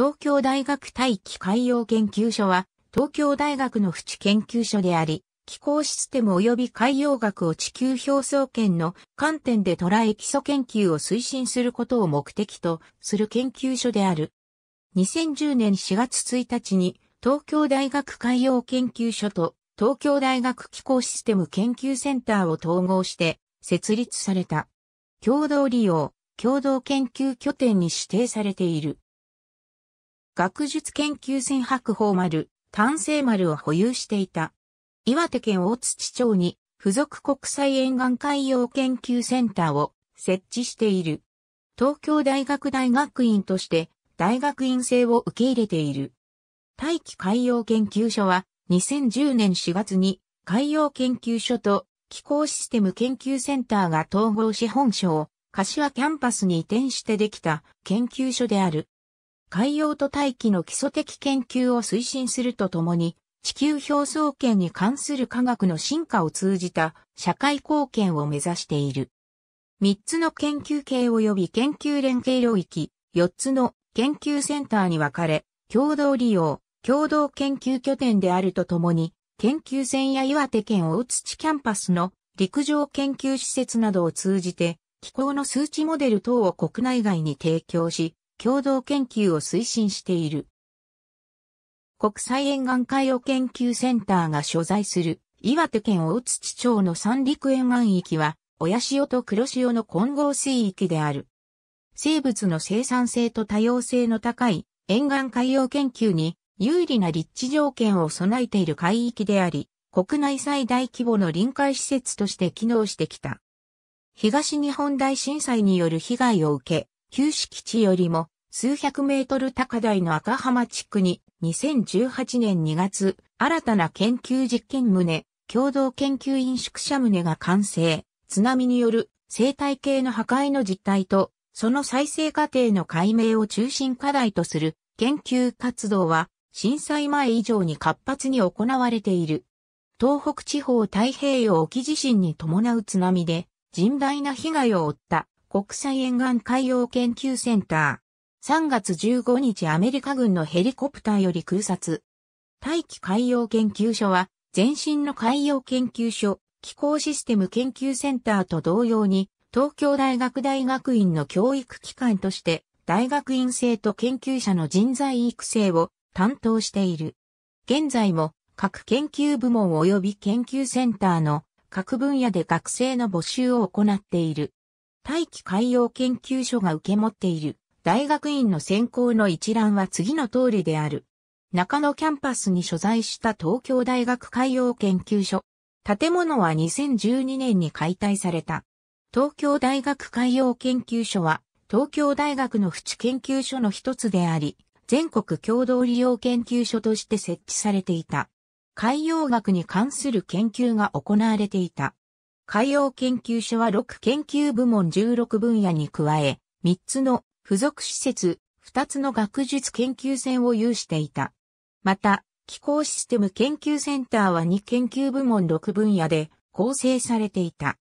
東京大学大気海洋研究所は、東京大学の府研究所であり、気候システム及び海洋学を地球表層圏の観点で捉え基礎研究を推進することを目的とする研究所である。2010年4月1日に、東京大学海洋研究所と東京大学気候システム研究センターを統合して設立された。共同利用、共同研究拠点に指定されている。学術研究船白鵬丸、単成丸を保有していた。岩手県大槌町に付属国際沿岸海洋研究センターを設置している。東京大学大学院として大学院生を受け入れている。大気海洋研究所は2010年4月に海洋研究所と気候システム研究センターが統合し本所を柏キャンパスに移転してできた研究所である。海洋と大気の基礎的研究を推進するとともに、地球表層圏に関する科学の進化を通じた社会貢献を目指している。3つの研究系及び研究連携領域、4つの研究センターに分かれ、共同利用、共同研究拠点であるとともに、研究船や岩手県大地キャンパスの陸上研究施設などを通じて、気候の数値モデル等を国内外に提供し、共同研究を推進している。国際沿岸海洋研究センターが所在する岩手県大槌町の三陸沿岸域は親潮と黒潮の混合水域である。生物の生産性と多様性の高い沿岸海洋研究に有利な立地条件を備えている海域であり、国内最大規模の臨海施設として機能してきた。東日本大震災による被害を受け、旧市基地よりも数百メートル高台の赤浜地区に2018年2月、新たな研究実験棟、共同研究員宿舎棟が完成、津波による生態系の破壊の実態と、その再生過程の解明を中心課題とする研究活動は、震災前以上に活発に行われている。東北地方太平洋沖地震に伴う津波で、甚大な被害を負った国際沿岸海洋研究センター。3月15日アメリカ軍のヘリコプターより空撮。大気海洋研究所は、前身の海洋研究所、気候システム研究センターと同様に、東京大学大学院の教育機関として、大学院生と研究者の人材育成を担当している。現在も、各研究部門及び研究センターの各分野で学生の募集を行っている。大気海洋研究所が受け持っている大学院の専攻の一覧は次の通りである。中野キャンパスに所在した東京大学海洋研究所。建物は2012年に解体された。東京大学海洋研究所は東京大学の淵研究所の一つであり、全国共同利用研究所として設置されていた。海洋学に関する研究が行われていた。海洋研究所は6研究部門16分野に加え、3つの付属施設、2つの学術研究船を有していた。また、気候システム研究センターは2研究部門6分野で構成されていた。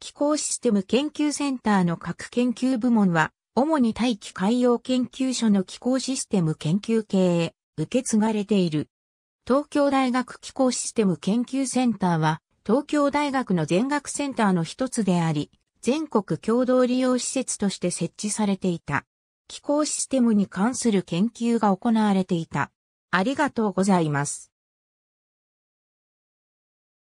気候システム研究センターの各研究部門は、主に大気海洋研究所の気候システム研究系へ受け継がれている。東京大学気候システム研究センターは、東京大学の全学センターの一つであり、全国共同利用施設として設置されていた。気候システムに関する研究が行われていた。ありがとうございます。